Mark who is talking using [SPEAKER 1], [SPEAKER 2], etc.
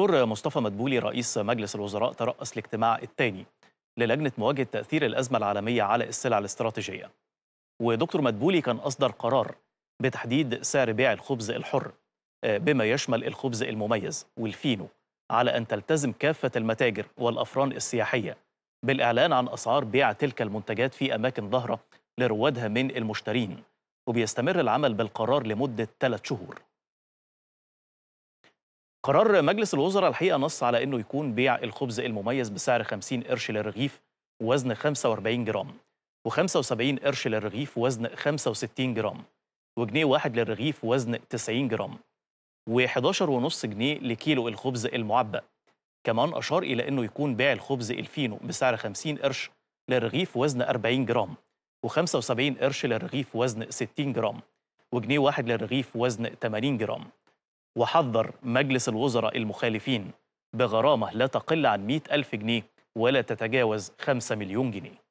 [SPEAKER 1] دكتور مصطفى مدبولي رئيس مجلس الوزراء ترأس الاجتماع الثاني للجنة مواجهة تأثير الأزمة العالمية على السلع الاستراتيجية ودكتور مدبولي كان أصدر قرار بتحديد سعر بيع الخبز الحر آه، بما يشمل الخبز المميز والفينو على أن تلتزم كافة المتاجر والأفران السياحية بالإعلان عن أسعار بيع تلك المنتجات في أماكن ظاهرة لروادها من المشترين وبيستمر العمل بالقرار لمدة ثلاث شهور قرار مجلس الوزراء الحقيقة نص على أنه يكون بيع الخبز المميز بسعر 50 قرش للرغيف وزن 45 جرام و75 قرش للرغيف وزن 65 جرام وجنيه واحد للرغيف وزن 90 جرام و 115 جنيه لكيلو الخبز المعبأ كمان أشار إلى أنه يكون بيع الخبز الفينو بسعر 50 قرش للرغيف وزن 40 جرام و75 قرش للرغيف وزن 60 جرام وجنيه واحد للرغيف وزن 80 جرام وحذر مجلس الوزراء المخالفين بغرامة لا تقل عن 100 ألف جنيه ولا تتجاوز 5 مليون جنيه